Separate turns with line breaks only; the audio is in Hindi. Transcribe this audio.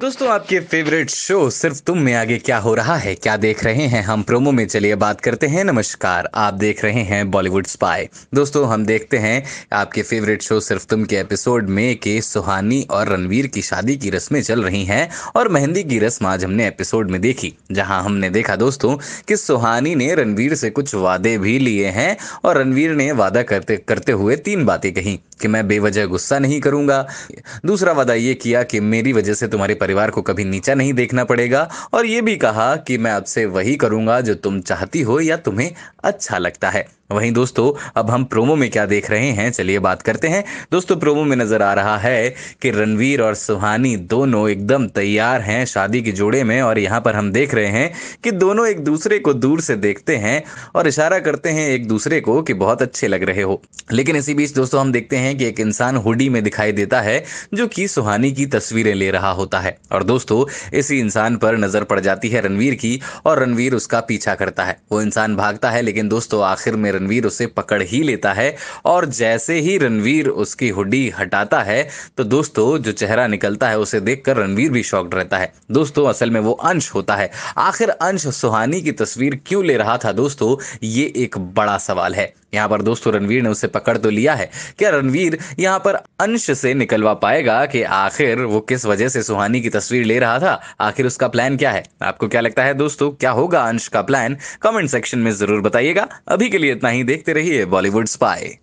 दोस्तों आपके फेवरेट शो सिर्फ तुम में आगे क्या हो रहा है क्या देख रहे हैं हम प्रोमो में चलिए बात करते हैं नमस्कार आप देख रहे हैं बॉलीवुड स्पाई दोस्तों हम देखते हैं आपके फेवरेट शो सिर्फ तुम के एपिसोड में के सुहानी और रणवीर की शादी की रस्में चल रही हैं और मेहंदी की रस्म आज हमने एपिसोड में देखी जहाँ हमने देखा दोस्तों कि सुहानी ने रणवीर से कुछ वादे भी लिए हैं और रणवीर ने वादा करते करते हुए तीन बातें कही कि मैं बेवजह गुस्सा नहीं करूंगा दूसरा वादा ये किया कि मेरी वजह से तुम्हारे परिवार को कभी नीचा नहीं देखना पड़ेगा और ये भी कहा कि मैं आपसे वही करूंगा जो तुम चाहती हो या तुम्हें अच्छा लगता है वहीं दोस्तों अब हम प्रोमो में क्या देख रहे हैं चलिए बात करते हैं दोस्तों प्रोमो में नजर आ रहा है कि रणवीर और सुहानी दोनों एकदम तैयार हैं शादी के जोड़े में और यहाँ पर हम देख रहे हैं कि दोनों एक दूसरे को दूर से देखते हैं और इशारा करते हैं एक दूसरे को कि बहुत अच्छे लग रहे हो लेकिन इसी बीच दोस्तों हम देखते हैं कि एक इंसान हुडी में दिखाई देता है जो कि सुहानी की तस्वीरें ले रहा होता है और दोस्तों इसी इंसान पर नजर पड़ जाती है रणवीर की और रणवीर उसका पीछा करता है वो इंसान भागता है लेकिन दोस्तों आखिर में रणवीर उसे पकड़ ही लेता है और जैसे ही रणवीर उसकी हुडी हटाता है तो दोस्तों जो चेहरा निकलता है उसे देखकर रणवीर भी शॉक्ड रहता है दोस्तों असल में वो अंश होता है आखिर अंश सुहानी की तस्वीर क्यों ले रहा था दोस्तों ये एक बड़ा सवाल है यहाँ पर दोस्तों रणवीर ने उसे पकड़ तो लिया है क्या रणवीर यहाँ पर अंश से निकलवा पाएगा कि आखिर वो किस वजह से सुहानी की तस्वीर ले रहा था आखिर उसका प्लान क्या है आपको क्या लगता है दोस्तों क्या होगा अंश का प्लान कमेंट सेक्शन में जरूर बताइएगा अभी के लिए इतना ही देखते रहिए बॉलीवुड स्पाई